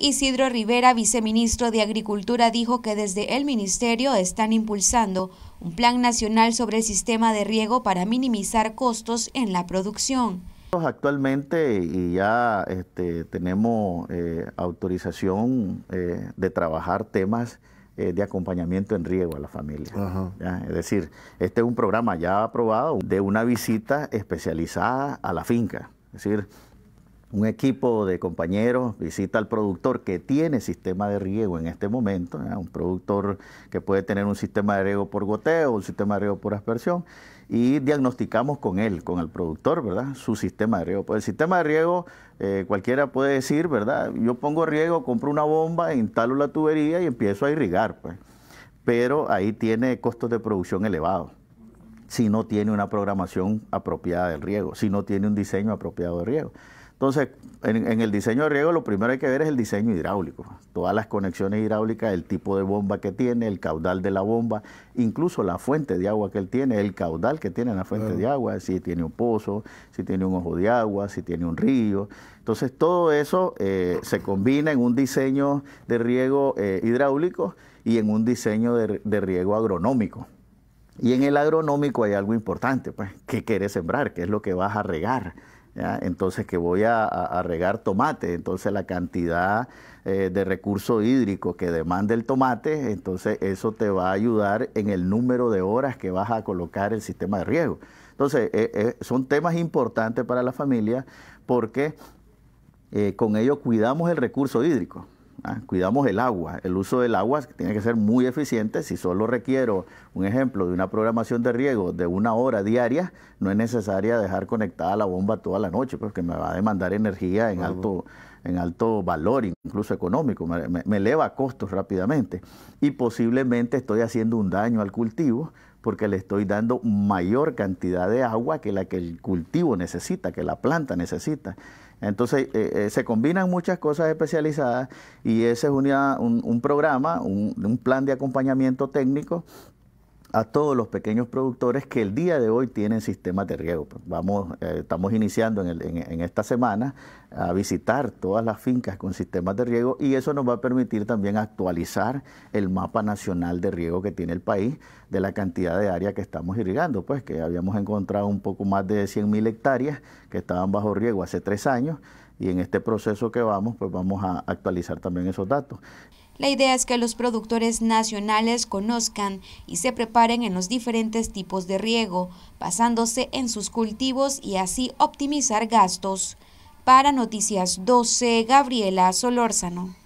Isidro Rivera, viceministro de Agricultura, dijo que desde el ministerio están impulsando un plan nacional sobre el sistema de riego para minimizar costos en la producción. Actualmente y ya este, tenemos eh, autorización eh, de trabajar temas eh, de acompañamiento en riego a la familia. Es decir, este es un programa ya aprobado de una visita especializada a la finca. Es decir, un equipo de compañeros visita al productor que tiene sistema de riego en este momento, ¿eh? un productor que puede tener un sistema de riego por goteo, un sistema de riego por aspersión, y diagnosticamos con él, con el productor, ¿verdad? Su sistema de riego. Pues el sistema de riego, eh, cualquiera puede decir, ¿verdad? Yo pongo riego, compro una bomba, instalo la tubería y empiezo a irrigar, pues. Pero ahí tiene costos de producción elevados si no tiene una programación apropiada del riego, si no tiene un diseño apropiado de riego. Entonces, en, el diseño de riego lo primero hay que ver es el diseño hidráulico, todas las conexiones hidráulicas, el tipo de bomba que tiene, el caudal de la bomba, incluso la fuente de agua que él tiene, el caudal que tiene la fuente de agua, si tiene un pozo, si tiene un ojo de agua, si tiene un río. Entonces, todo eso eh, se combina en un diseño de riego eh, hidráulico y en un diseño de, riego agronómico. Y en el agronómico hay algo importante, pues, que quieres sembrar, qué es lo que vas a regar entonces que voy a, regar tomate, entonces la cantidad eh, de recurso hídrico que demanda el tomate, entonces eso te va a ayudar en el número de horas que vas a colocar el sistema de riego. Entonces, eh, eh, son temas importantes para la familia porque con ello cuidamos el recurso hídrico. Ah, cuidamos el agua. El uso del agua tiene que ser muy eficiente. Si solo requiero un ejemplo de una programación de riego de una hora diaria, no es necesaria dejar conectada la bomba toda la noche, porque pues, me va a demandar energía en, alto, en alto valor, incluso económico. Me, me eleva costos rápidamente. Y posiblemente estoy haciendo un daño al cultivo porque le estoy dando mayor cantidad de agua que la que el cultivo necesita, que la planta necesita. Entonces, eh, eh, se combinan muchas cosas especializadas y ese es un, programa, un plan de acompañamiento técnico a todos los pequeños productores que el día de hoy tienen sistemas de riego. Pues vamos, eh, estamos iniciando en, esta semana a visitar todas las fincas con sistemas de riego y eso nos va a permitir también actualizar el mapa nacional de riego que tiene el país de la cantidad de área que estamos irrigando, pues que habíamos encontrado un poco más de 100.000 hectáreas que estaban bajo riego hace tres años y en este proceso que vamos, pues vamos a actualizar también esos datos. La idea es que los productores nacionales conozcan y se preparen en los diferentes tipos de riego, basándose en sus cultivos y así optimizar gastos. Para Noticias 12, Gabriela Solórzano.